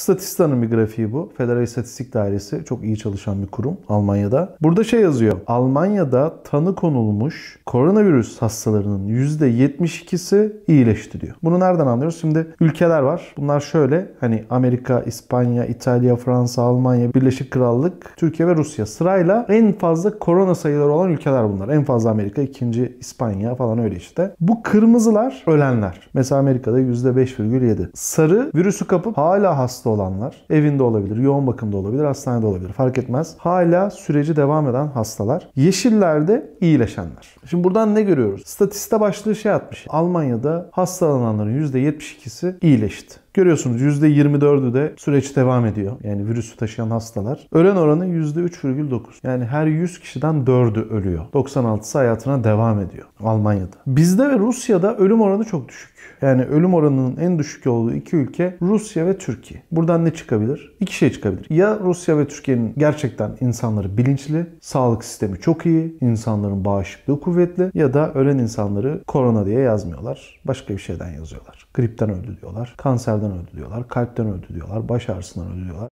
Statista'nın bir grafiği bu. Federal İstatistik Dairesi çok iyi çalışan bir kurum Almanya'da. Burada şey yazıyor. Almanya'da tanı konulmuş koronavirüs hastalarının %72'si iyileşti diyor. Bunu nereden anlıyoruz? Şimdi ülkeler var. Bunlar şöyle hani Amerika, İspanya, İtalya, Fransa, Almanya, Birleşik Krallık, Türkiye ve Rusya. Sırayla en fazla korona sayıları olan ülkeler bunlar. En fazla Amerika, ikinci İspanya falan öyle işte. Bu kırmızılar ölenler. Mesela Amerika'da %5,7. Sarı virüsü kapıp hala hasta olanlar evinde olabilir, yoğun bakımda olabilir, hastanede olabilir fark etmez. Hala süreci devam eden hastalar. Yeşillerde iyileşenler. Şimdi buradan ne görüyoruz? Statiste başlığı şey atmış. Almanya'da hastalananların %72'si iyileşti. Görüyorsunuz %24'ü de süreç devam ediyor. Yani virüsü taşıyan hastalar. Ölen oranı %3,9. Yani her 100 kişiden 4'ü ölüyor. 96'sı hayatına devam ediyor Almanya'da. Bizde ve Rusya'da ölüm oranı çok düşük. Yani ölüm oranının en düşük olduğu iki ülke Rusya ve Türkiye. Burada Buradan ne çıkabilir? İki şey çıkabilir. Ya Rusya ve Türkiye'nin gerçekten insanları bilinçli, sağlık sistemi çok iyi, insanların bağışıklığı kuvvetli ya da ölen insanları korona diye yazmıyorlar. Başka bir şeyden yazıyorlar. Gripten öldü diyorlar, kanserden öldü diyorlar, kalpten öldü diyorlar, baş ağrısından öldü diyorlar.